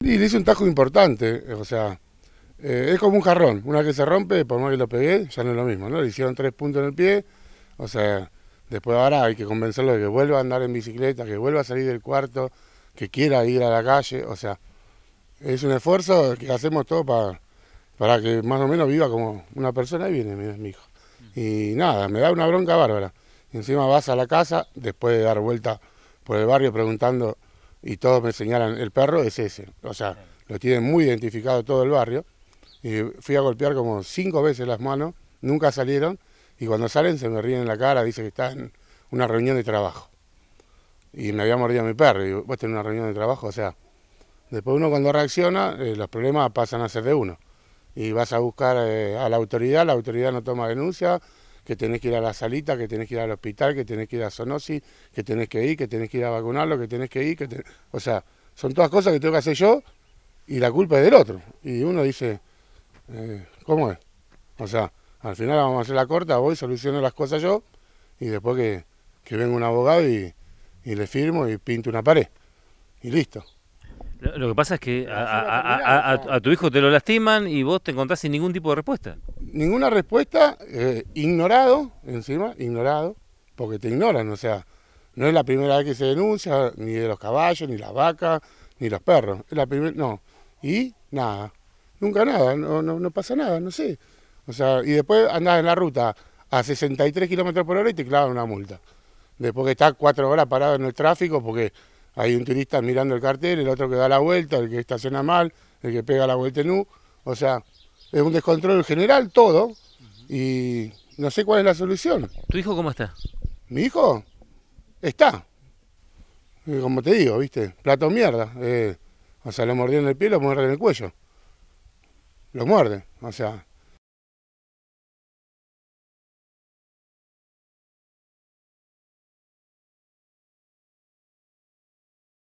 Y le hice un tajo importante, eh, o sea, eh, es como un jarrón. Una que se rompe, por más que lo pegué, ya no es lo mismo, ¿no? Le hicieron tres puntos en el pie, o sea, después ahora hay que convencerlo de que vuelva a andar en bicicleta, que vuelva a salir del cuarto, que quiera ir a la calle, o sea, es un esfuerzo que hacemos todo para, para que más o menos viva como una persona y viene, mi hijo. Y nada, me da una bronca bárbara. Y encima vas a la casa, después de dar vuelta por el barrio preguntando y todos me señalan, el perro es ese. O sea, lo tienen muy identificado todo el barrio. Y fui a golpear como cinco veces las manos, nunca salieron, y cuando salen se me ríen en la cara, dice que está en una reunión de trabajo. Y me había mordido mi perro, y vos tenés una reunión de trabajo, o sea, después uno cuando reacciona, eh, los problemas pasan a ser de uno. Y vas a buscar eh, a la autoridad, la autoridad no toma denuncia, que tenés que ir a la salita, que tenés que ir al hospital, que tenés que ir a zoonosis, que tenés que ir, que tenés que ir a vacunarlo, que tenés que ir, que o sea, son todas cosas que tengo que hacer yo y la culpa es del otro. Y uno dice, eh, ¿cómo es? O sea, al final vamos a hacer la corta, voy, soluciono las cosas yo y después que, que venga un abogado y, le firmo y pinto una pared. Y listo. Lo que pasa es que a, a, tu hijo te lo lastiman y vos te encontrás sin ningún tipo de respuesta ninguna respuesta, eh, ignorado, encima, ignorado, porque te ignoran, o sea, no es la primera vez que se denuncia, ni de los caballos, ni las vacas, ni los perros, es la primera, no, y nada, nunca nada, no, no, no pasa nada, no sé, o sea, y después andás en la ruta a 63 kilómetros por hora y te clavan una multa, después que estás cuatro horas parado en el tráfico porque hay un turista mirando el cartel, el otro que da la vuelta, el que estaciona mal, el que pega la vuelta en U, o sea, es un descontrol general todo y no sé cuál es la solución. ¿Tu hijo cómo está? ¿Mi hijo? Está. Eh, como te digo, ¿viste? Plato mierda. Eh, o sea, lo en el pie, lo muerde en el cuello. Lo muerde, O sea,